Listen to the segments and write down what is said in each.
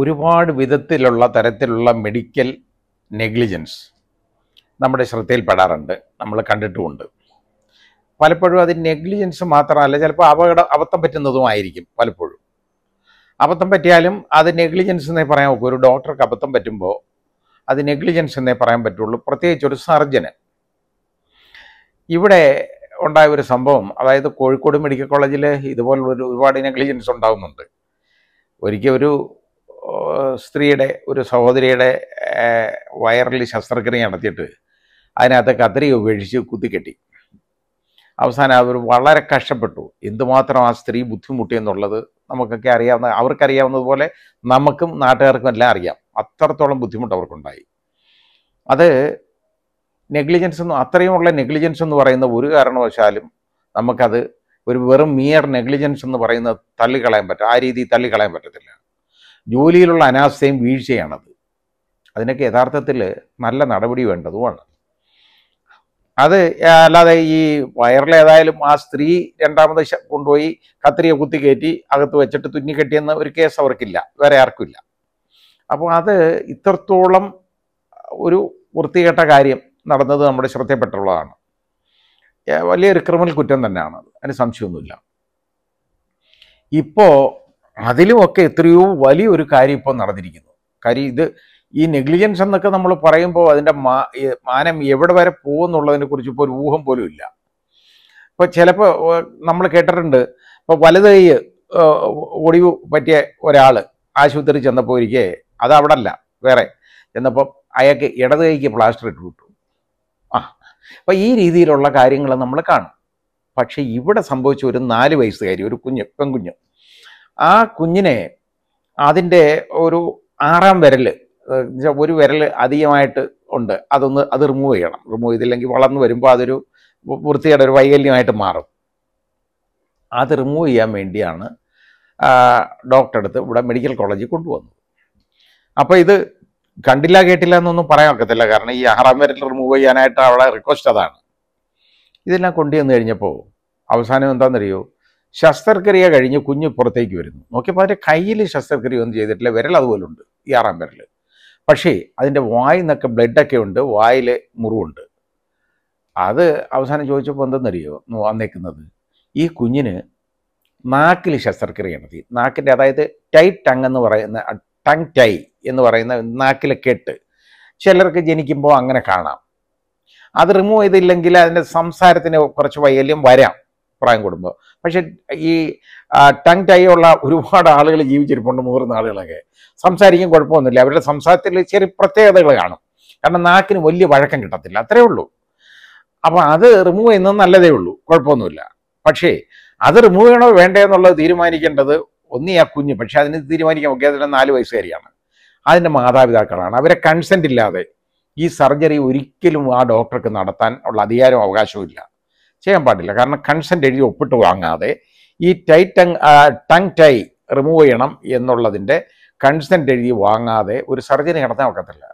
ഒരുപാട് വിധത്തിലുള്ള തരത്തിലുള്ള മെഡിക്കൽ നെഗ്ലിജൻസ് നമ്മുടെ ശ്രദ്ധയിൽപ്പെടാറുണ്ട് നമ്മൾ കണ്ടിട്ടുമുണ്ട് പലപ്പോഴും അത് നെഗ്ലിജൻസ് മാത്രമല്ല ചിലപ്പോൾ അപകടം അബദ്ധം ആയിരിക്കും പലപ്പോഴും അബദ്ധം പറ്റിയാലും അത് നെഗ്ലിജൻസ് എന്നേ പറയാൻ നോക്കൂ ഒരു ഡോക്ടർക്ക് അബദ്ധം പറ്റുമ്പോൾ അത് നെഗ്ലിജൻസ് എന്നേ പറയാൻ പറ്റുള്ളൂ പ്രത്യേകിച്ച് ഒരു സർജന് ഇവിടെ ഉണ്ടായ ഒരു സംഭവം അതായത് കോഴിക്കോട് മെഡിക്കൽ കോളേജിൽ ഇതുപോലുള്ള ഒരുപാട് നെഗ്ലിജൻസ് ഉണ്ടാകുന്നുണ്ട് ഒരിക്കൽ ഒരു സ്ത്രീയുടെ ഒരു സഹോദരിയുടെ വയറിൽ ശസ്ത്രക്രിയ നടത്തിയിട്ട് അതിനകത്ത് കത്തിരി ഉപേക്ഷിച്ച് കുത്തിക്കെട്ടി അവസാനം അവർ വളരെ കഷ്ടപ്പെട്ടു എന്തുമാത്രം ആ സ്ത്രീ ബുദ്ധിമുട്ടി എന്നുള്ളത് നമുക്കൊക്കെ അറിയാവുന്ന അവർക്കറിയാവുന്നതുപോലെ നമുക്കും നാട്ടുകാർക്കും എല്ലാം അറിയാം അത്രത്തോളം ബുദ്ധിമുട്ട് അവർക്കുണ്ടായി അത് നെഗ്ലിജൻസ് എന്ന് അത്രയുമുള്ള നെഗ്ലിജൻസ് എന്ന് പറയുന്ന ഒരു കാരണവശാലും നമുക്കത് ഒരു വെറും മിയർ നെഗ്ലിജൻസ് എന്ന് പറയുന്നത് തള്ളിക്കളയാൻ പറ്റും ആ രീതിയിൽ തള്ളിക്കളയാൻ പറ്റത്തില്ല ജോലിയിലുള്ള അനാസ്ഥയും വീഴ്ചയാണത് അതിനൊക്കെ യഥാർത്ഥത്തിൽ നല്ല നടപടി വേണ്ടതുമാണ് അത് അല്ലാതെ ഈ വയറിലേതായാലും ഏതായാലും ആ സ്ത്രീ രണ്ടാമത് കൊണ്ടുപോയി കത്രിയെ കുത്തി കയറ്റി അകത്ത് വെച്ചിട്ട് തുന്നിക്കെട്ടിയെന്ന ഒരു കേസ് അവർക്കില്ല വേറെ ആർക്കുമില്ല അപ്പോൾ അത് ഇത്രത്തോളം ഒരു വൃത്തികെട്ട കാര്യം നടന്നത് നമ്മുടെ ശ്രദ്ധയിൽപ്പെട്ടുള്ളതാണ് വലിയൊരു ക്രിമിനൽ കുറ്റം തന്നെയാണ് അതിന് സംശയമൊന്നുമില്ല ഇപ്പോൾ അതിലുമൊക്കെ എത്രയോ വലിയൊരു കാര്യം ഇപ്പോൾ നടന്നിരിക്കുന്നു കാര്യം ഇത് ഈ നെഗ്ലിജൻസ് എന്നൊക്കെ നമ്മൾ പറയുമ്പോൾ അതിൻ്റെ മാ മാനം എവിടെ വരെ പോകുമെന്നുള്ളതിനെ കുറിച്ച് ഇപ്പോൾ ഒരു ഊഹം പോലും ഇല്ല ഇപ്പോൾ ചിലപ്പോൾ നമ്മൾ കേട്ടിട്ടുണ്ട് ഇപ്പോൾ വലത് കൈ ഒടിവ് പറ്റിയ ഒരാൾ ആശുപത്രി ചെന്നപ്പോൾ ഇരിക്കേ അത് അവിടെ അല്ല വേറെ ചെന്നപ്പോൾ അയാൾക്ക് ഇടത് കൈക്ക് പ്ലാസ്റ്റർ ഇട്ട് കിട്ടും ആ അപ്പം ഈ രീതിയിലുള്ള കാര്യങ്ങൾ നമ്മൾ കാണും പക്ഷേ ഇവിടെ സംഭവിച്ച ഒരു നാല് വയസ്സുകാരി ഒരു കുഞ്ഞ് പെൺകുഞ്ഞ് ആ കുഞ്ഞിനെ അതിൻ്റെ ഒരു ആറാം വിരൽ ഒരു വിരൽ അധികമായിട്ട് ഉണ്ട് അതൊന്ന് അത് റിമൂവ് ചെയ്യണം റിമൂവ് ചെയ്തില്ലെങ്കിൽ വളർന്നു വരുമ്പോൾ അതൊരു വൃത്തിയുടെ ഒരു വൈകല്യമായിട്ട് മാറും അത് റിമൂവ് ചെയ്യാൻ വേണ്ടിയാണ് ഡോക്ടറെ അടുത്ത് ഇവിടെ മെഡിക്കൽ കോളേജിൽ കൊണ്ടുവന്നത് അപ്പോൾ ഇത് കണ്ടില്ല കേട്ടില്ല എന്നൊന്നും പറയാൻ ഒക്കത്തില്ല കാരണം ഈ ആറാം വരൽ റിമൂവ് ചെയ്യാനായിട്ട് അവളെ റിക്വസ്റ്റ് അതാണ് ഇതെല്ലാം കൊണ്ടുവന്നു കഴിഞ്ഞപ്പോൾ അവസാനം എന്താണെന്നറിയോ ശസ്ത്രക്രിയ കഴിഞ്ഞ് കുഞ്ഞ് പുറത്തേക്ക് വരുന്നു നോക്കിയപ്പോൾ അതിൻ്റെ കയ്യിൽ ശസ്ത്രക്രിയ ഒന്നും ചെയ്തിട്ടില്ല വിരൽ അതുപോലെ ഉണ്ട് ഈ ആറാം വിരൽ പക്ഷേ അതിൻ്റെ വായിൽ നിന്നൊക്കെ ബ്ലഡൊക്കെ ഉണ്ട് വായിൽ മുറിവുണ്ട് അത് അവസാനം ചോദിച്ചപ്പോൾ എന്തെന്നറിയോ വന്നേക്കുന്നത് ഈ കുഞ്ഞിന് നാക്കിൽ ശസ്ത്രക്രിയ നടത്തി നാക്കിൻ്റെ അതായത് ടൈറ്റ് ടങ് എന്ന് പറയുന്ന ടങ് ടൈ എന്ന് പറയുന്ന നാക്കിലെ കെട്ട് ചിലർക്ക് ജനിക്കുമ്പോൾ അങ്ങനെ കാണാം അത് റിമൂവ് ചെയ്തില്ലെങ്കിൽ അതിൻ്റെ സംസാരത്തിന് കുറച്ച് വൈകല്യം വരാം പ്രായം കൂടുമ്പോൾ പക്ഷെ ഈ ടങ് ടൈ ഉള്ള ഒരുപാട് ആളുകൾ ജീവിച്ചിരിപ്പുണ്ട് മുതിർന്ന ആളുകളൊക്കെ സംസാരിക്കാൻ കുഴപ്പമൊന്നുമില്ല അവരുടെ സംസാരത്തിൽ ചെറിയ പ്രത്യേകതകൾ കാണും കാരണം നാക്കിന് വലിയ വഴക്കം കിട്ടത്തില്ല അത്രേ ഉള്ളൂ അപ്പോൾ അത് റിമൂവ് ചെയ്യുന്നത് നല്ലതേ ഉള്ളൂ കുഴപ്പമൊന്നുമില്ല പക്ഷേ അത് റിമൂവ് ചെയ്യണോ എന്നുള്ളത് തീരുമാനിക്കേണ്ടത് ഒന്നീ ആ കുഞ്ഞ് പക്ഷെ അതിന് തീരുമാനിക്കാൻ ഒക്കെ അതിൻ്റെ നാല് വയസ്സുകാരിയാണ് അതിൻ്റെ മാതാപിതാക്കളാണ് അവരെ കൺസെൻ്റ് ഇല്ലാതെ ഈ സർജറി ഒരിക്കലും ആ ഡോക്ടർക്ക് നടത്താൻ ഉള്ള അധികാരവും അവകാശവും ഇല്ല ചെയ്യാൻ പാടില്ല കാരണം കൺസെൻറ്റ് എഴുതി ഒപ്പിട്ട് വാങ്ങാതെ ഈ tie tongue tongue tie remove ചെയ്യണം എന്നുള്ളതിൻ്റെ കൺസെൻറ്റ് എഴുതി വാങ്ങാതെ ഒരു സർജറി നടത്താൻ ഒക്കത്തില്ല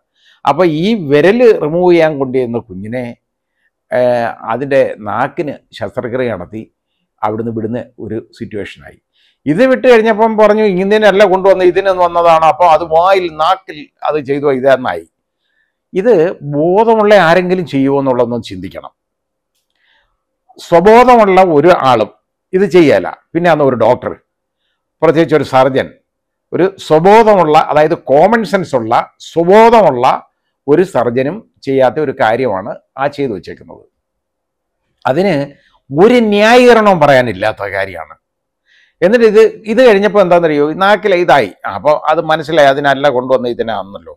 അപ്പോൾ ഈ വിരൽ റിമൂവ് ചെയ്യാൻ കൊണ്ടുവരുന്ന കുഞ്ഞിനെ അതിൻ്റെ നാക്കിന് ശസ്ത്രക്രിയ നടത്തി അവിടുന്ന് വിടുന്ന ഒരു സിറ്റുവേഷനായി ഇത് വിട്ട് കഴിഞ്ഞപ്പം പറഞ്ഞു ഇങ്ങനെയല്ല കൊണ്ടുവന്ന് ഇതിനെന്ന് വന്നതാണ് അപ്പോൾ അത് വായിൽ നാക്കിൽ അത് ചെയ്തു ഇതായി ഇത് ബോധമുള്ള ആരെങ്കിലും ചെയ്യുമോ എന്നുള്ളതൊന്നും ചിന്തിക്കണം സ്വബോധമുള്ള ഒരു ആളും ഇത് ചെയ്യല പിന്നെ അന്ന് ഒരു ഡോക്ടർ പ്രത്യേകിച്ച് ഒരു സർജൻ ഒരു സ്വബോധമുള്ള അതായത് കോമൺ സെൻസ് ഉള്ള സ്വബോധമുള്ള ഒരു സർജനും ചെയ്യാത്ത ഒരു കാര്യമാണ് ആ ചെയ്തു വച്ചേക്കുന്നത് അതിന് ഒരു ന്യായീകരണവും പറയാനില്ലാത്ത കാര്യമാണ് എന്നിട്ട് ഇത് ഇത് കഴിഞ്ഞപ്പോൾ എന്താണെന്നറിയോ നാക്കിലെ ഇതായി അപ്പോൾ അത് മനസ്സിലായി അതിനല്ല കൊണ്ടുവന്ന ഇതിനാണെന്നല്ലോ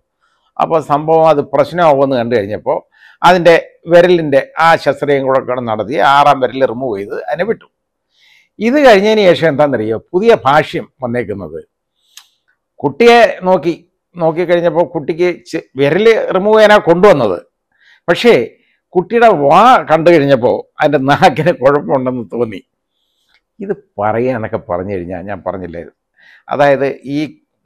അപ്പോൾ സംഭവം അത് പ്രശ്നമാകുമെന്ന് കണ്ടു കഴിഞ്ഞപ്പോൾ അതിൻ്റെ വിരലിൻ്റെ ആ ശസ്ത്രീയം കൂടെ കൂടെ നടത്തി ആറാം വിരൽ റിമൂവ് ചെയ്ത് അതിനെ വിട്ടു ഇത് കഴിഞ്ഞതിന് ശേഷം എന്താണെന്നറിയോ പുതിയ ഭാഷ്യം വന്നേക്കുന്നത് കുട്ടിയെ നോക്കി നോക്കിക്കഴിഞ്ഞപ്പോൾ കുട്ടിക്ക് വിരൽ റിമൂവ് ചെയ്യാനാണ് കൊണ്ടുവന്നത് പക്ഷേ കുട്ടിയുടെ വാ കണ്ടു കഴിഞ്ഞപ്പോൾ അതിൻ്റെ നാക്കിന് കുഴപ്പമുണ്ടെന്ന് തോന്നി ഇത് പറയാനൊക്കെ പറഞ്ഞു കഴിഞ്ഞാൽ ഞാൻ പറഞ്ഞില്ലായിരുന്നു അതായത് ഈ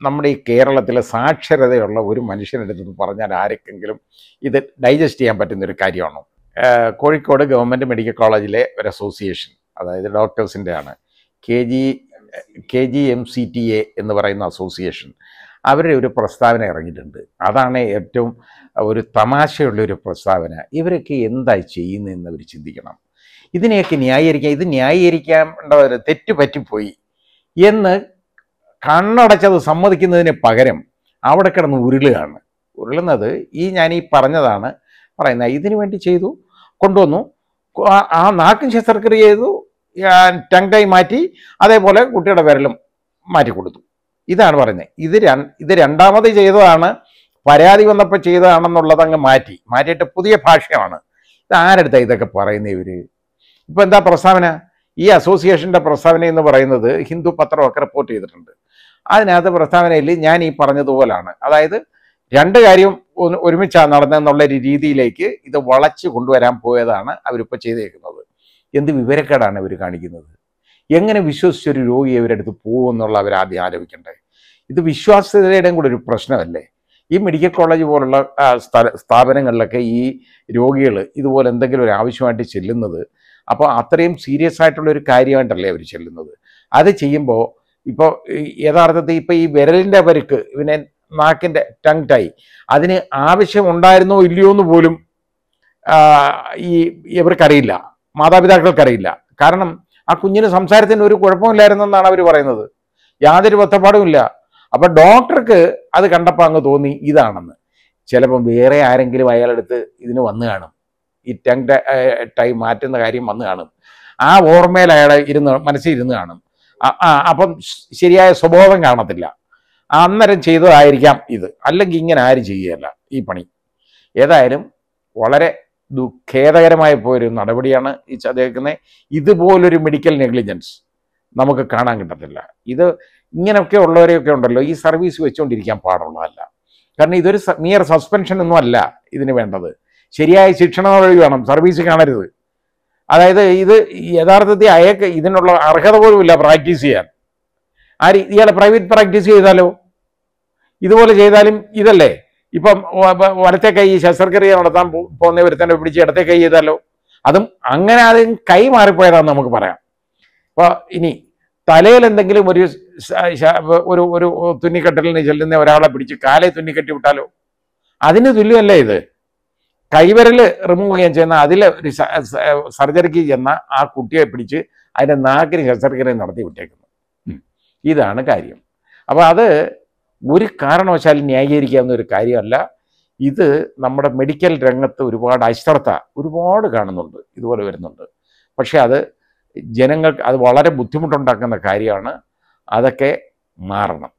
നമ്മുടെ ഈ കേരളത്തിലെ സാക്ഷരതയുള്ള ഒരു മനുഷ്യനെടുത്ത് പറഞ്ഞാൽ ആർക്കെങ്കിലും ഇത് ഡൈജസ്റ്റ് ചെയ്യാൻ പറ്റുന്ന ഒരു കാര്യമാണോ കോഴിക്കോട് ഗവൺമെൻറ് മെഡിക്കൽ കോളേജിലെ ഒരു അസോസിയേഷൻ അതായത് ഡോക്ടേഴ്സിൻ്റെ ആണ് K G K G M C T A എന്ന് പറയുന്ന അസോസിയേഷൻ അവരുടെ ഒരു പ്രസ്താവന ഇറങ്ങിയിട്ടുണ്ട് അതാണ് ഏറ്റവും ഒരു തമാശയുള്ള ഒരു പ്രസ്താവന ഇവരൊക്കെ എന്തായി ചെയ്യുന്നതെന്ന് അവർ ചിന്തിക്കണം ഇതിനെയൊക്കെ ന്യായീകരിക്കാം ഇത് ന്യായീകരിക്കാൻ തെറ്റ് പറ്റിപ്പോയി എന്ന് കണ്ണടച്ചത് സമ്മതിക്കുന്നതിന് പകരം അവിടെ കിടന്ന് ഉരുളുകയാണ് ഉരുളുന്നത് ഈ ഞാൻ ഈ പറഞ്ഞതാണ് പറയുന്നത് ഇതിനു വേണ്ടി ചെയ്തു കൊണ്ടുവന്നു ആ നാക്കും ശസ്ത്രക്രിയ ചെയ്തു ടങ് ടൈ മാറ്റി അതേപോലെ കുട്ടിയുടെ വിരലും മാറ്റി കൊടുത്തു ഇതാണ് പറയുന്നത് ഇത് ഇത് രണ്ടാമത് ചെയ്തതാണ് പരാതി വന്നപ്പോൾ ചെയ്തതാണെന്നുള്ളത് അങ്ങ് മാറ്റി മാറ്റിയിട്ട് പുതിയ ഭാഷയാണ് ഇത് ആരെടുത്താ ഇതൊക്കെ പറയുന്നത് ഇവർ ഇപ്പം എന്താ പ്രസ്താവന ഈ അസോസിയേഷൻ്റെ പ്രസ്താവന എന്ന് പറയുന്നത് ഹിന്ദു പത്രമൊക്കെ റിപ്പോർട്ട് ചെയ്തിട്ടുണ്ട് അതിനകത്ത് പ്രസ്താവനയിൽ ഞാൻ ഈ പറഞ്ഞതുപോലാണ് അതായത് രണ്ട് കാര്യം ഒരുമിച്ചാണ് നടന്നതെന്നുള്ള ഒരു രീതിയിലേക്ക് ഇത് വളച്ച് കൊണ്ടുവരാൻ പോയതാണ് അവരിപ്പോൾ ചെയ്തേക്കുന്നത് എന്ത് വിവരക്കേടാണ് ഇവർ കാണിക്കുന്നത് എങ്ങനെ വിശ്വസിച്ചൊരു രോഗി ഇവരെടുത്ത് പോകുമെന്നുള്ള അവർ ആദ്യം ആലോചിക്കണ്ടേ ഇത് വിശ്വാസ്യതയുടെയും കൂടെ ഒരു പ്രശ്നമല്ലേ ഈ മെഡിക്കൽ കോളേജ് പോലുള്ള സ്ഥല സ്ഥാപനങ്ങളിലൊക്കെ ഈ രോഗികൾ ഇതുപോലെ എന്തെങ്കിലും ഒരു ആവശ്യമായിട്ട് ചെല്ലുന്നത് അപ്പോൾ അത്രയും സീരിയസ് ആയിട്ടുള്ള ഒരു കാര്യമായിട്ടല്ലേ അവർ ചെല്ലുന്നത് അത് ചെയ്യുമ്പോൾ ഇപ്പോൾ യഥാർത്ഥത്തിൽ ഇപ്പോൾ ഈ വിരലിൻ്റെ പരുക്ക് പിന്നെ നാക്കിൻ്റെ ടങ് ടൈ അതിന് ആവശ്യമുണ്ടായിരുന്നോ ഇല്ലയോ എന്ന് പോലും ഈ ഇവർക്കറിയില്ല മാതാപിതാക്കൾക്കറിയില്ല കാരണം ആ കുഞ്ഞിന് സംസാരത്തിന് ഒരു കുഴപ്പമില്ലായിരുന്നെന്നാണ് അവർ പറയുന്നത് യാതൊരു ഒറ്റപ്പാടുമില്ല അപ്പം ഡോക്ടർക്ക് അത് കണ്ടപ്പോൾ അങ്ങ് തോന്നി ഇതാണെന്ന് ചിലപ്പം വേറെ ആരെങ്കിലും അയാളെടുത്ത് ഇതിന് വന്നു കാണും ഈ ടങ് ടൈ മാറ്റുന്ന കാര്യം വന്നു കാണും ആ ഓർമ്മയിൽ അയാൾ ഇരുന്ന് മനസ്സിൽ ഇരുന്ന് കാണും അപ്പം ശരിയായ സ്വഭാവം കാണത്തില്ല അന്നേരം ചെയ്തതായിരിക്കാം ഇത് അല്ലെങ്കിൽ ഇങ്ങനെ ആരും ചെയ്യുകയല്ല ഈ പണി ഏതായാലും വളരെ ദുഃഖേദകരമായ പോയൊരു നടപടിയാണ് ഈ ചതേക്കുന്നത് ഇതുപോലൊരു മെഡിക്കൽ നെഗ്ലിജൻസ് നമുക്ക് കാണാൻ കിട്ടത്തില്ല ഇത് ഇങ്ങനെയൊക്കെ ഉള്ളവരെയൊക്കെ ഉണ്ടല്ലോ ഈ സർവീസ് വെച്ചുകൊണ്ടിരിക്കാൻ പാടുള്ളതല്ല കാരണം ഇതൊരു നിയർ സസ്പെൻഷൻ ഒന്നും അല്ല ഇതിന് വേണ്ടത് ശരിയായ ശിക്ഷണ വഴി വേണം സർവീസ് കാണരുത് അതായത് ഇത് യഥാർത്ഥത്തിൽ അയക്ക് ഇതിനുള്ള അർഹത പോലുമില്ല പ്രാക്ടീസ് ചെയ്യാൻ ആര് ഇയാളെ പ്രൈവറ്റ് പ്രാക്ടീസ് ചെയ്താലോ ഇതുപോലെ ചെയ്താലും ഇതല്ലേ ഇപ്പം വലത്തെ കൈ ശസ്ത്രക്രിയ നടത്താൻ പോകുന്ന തന്നെ പിടിച്ച് ഇടത്തെ കൈ ചെയ്താലോ അതും അങ്ങനെ ആദ്യം കൈ മാറിപ്പോയതാന്ന് നമുക്ക് പറയാം അപ്പോൾ ഇനി തലയിൽ എന്തെങ്കിലും ഒരു ഒരു ഒരു തുന്നിക്കെട്ടലിന് ചെല്ലുന്ന ഒരാളെ പിടിച്ച് കാലെ തുന്നിക്കെട്ടി വിട്ടാലോ അതിന് തുല്യമല്ലേ ഇത് കൈവരൽ റിമൂവ് ചെയ്യാൻ ചെയ്യുന്ന അതിൽ ഒരു സർജറിക്ക് ചെന്ന ആ കുട്ടിയെ പിടിച്ച് അതിൻ്റെ നാക്കിന് ശസ്ത്രക്രിയ നടത്തി വിട്ടേക്കുന്നു ഇതാണ് കാര്യം അപ്പോൾ അത് ഒരു കാരണവശാലും ന്യായീകരിക്കാവുന്ന ഒരു കാര്യമല്ല ഇത് നമ്മുടെ മെഡിക്കൽ രംഗത്ത് ഒരുപാട് അശ്രദ്ധ ഒരുപാട് കാണുന്നുണ്ട് ഇതുപോലെ വരുന്നുണ്ട് പക്ഷേ അത് ജനങ്ങൾക്ക് അത് വളരെ ബുദ്ധിമുട്ടുണ്ടാക്കുന്ന കാര്യമാണ് അതൊക്കെ മാറണം